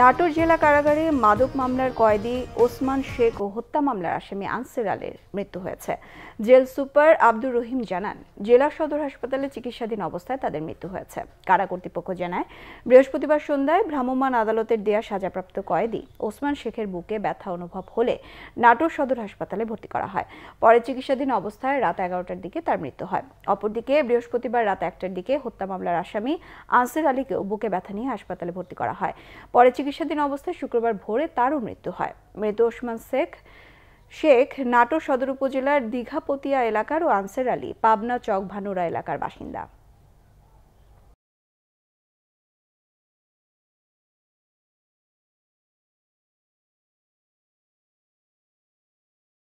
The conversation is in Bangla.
নাটোর জেলা কারাগারে মাদক মামলার কয়েদি ওসমান শেখ ও হত্যা মামলার আসামি আনসের আলের মৃত্যু হয়েছে জেল সুপার আব্দুর রহিম জানান জেলা সদর হাসপাতালে চিকিৎসাধীন অবস্থায় তাদের মৃত্যু হয়েছে কারা কর্তৃপক্ষ জানায় বৃহস্পতিবার সন্ধ্যায় ভ্রাম্যমাণ আদালতের দেয়া সাজাপ্রাপ্ত কয়েদি ওসমান শেখের বুকে ব্যথা অনুভব হলে নাটোর সদর হাসপাতালে ভর্তি করা হয় পরে চিকিৎসাধীন অবস্থায় রাত এগারোটার দিকে তার মৃত্যু হয় অপরদিকে বৃহস্পতিবার রাত একটার দিকে হত্যা মামলার আসামি আনসের আলীকেও বুকে ব্যথা নিয়ে হাসপাতালে ভর্তি করা হয় পরে চিকিৎসাধীন অবস্থায় শুক্রবার ভোরে তারও মৃত্যু হয় মৃত ওসমান শেখ শেখ নাটোর সদর উপজেলার দীঘাপতিয়া এলাকার ও আনসার আলী পাবনা চক ভানুরা এলাকার বাসিন্দা